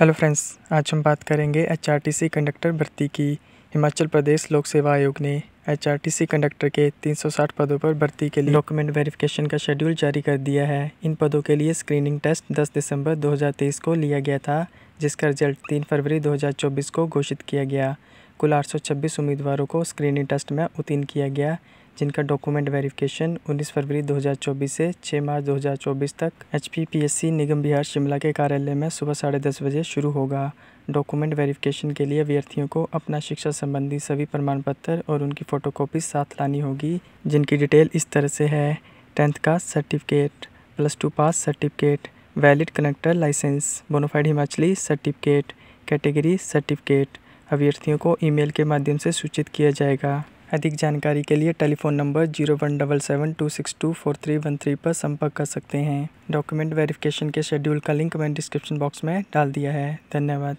hello friends आज हम बात करेंगे एचआरटीसी कंडक्टर भर्ती की हिमाचल प्रदेश लोक सेवा आयोग ने एचआरटीसी कंडक्टर के 360 पदों पर भर्ती के लिए डॉक्यूमेंट वेरिफिकेशन का शेड्यूल जारी कर दिया है इन पदों के लिए स्क्रीनिंग टेस्ट 10 दिसंबर 2023 को लिया गया था जिसका रिजल्ट 3 फरवरी 2024 को घोषित किया गया कुल आठ उम्मीदवारों को स्क्रीनिंग टेस्ट में उत्तीर्ण किया गया जिनका डॉक्यूमेंट वेरिफिकेशन 19 फरवरी 2024 से 6 मार्च 2024 तक एच निगम बिहार शिमला के कार्यालय में सुबह साढ़े दस बजे शुरू होगा डॉक्यूमेंट वेरिफिकेशन के लिए अभ्यर्थियों को अपना शिक्षा संबंधी सभी प्रमाण पत्र और उनकी फ़ोटोकॉपी साथ लानी होगी जिनकी डिटेल इस तरह से है टेंथ का certificate plus two pass certificate valid connector licence bonafide Himachali certificate category certificate अभ्यर्थियों को ईमेल के माध्यम से सूचित किया जाएगा अधिक जानकारी के लिए telephone number zero one double seven two six two four three one three पर संपर्क कर सकते हैं डॉक्यूमेंट वेरिफिकेशन के शेड्यूल का लिंक मैंने डिस्क्रिप्शन बॉक्स में डाल दिया है धन्यवाद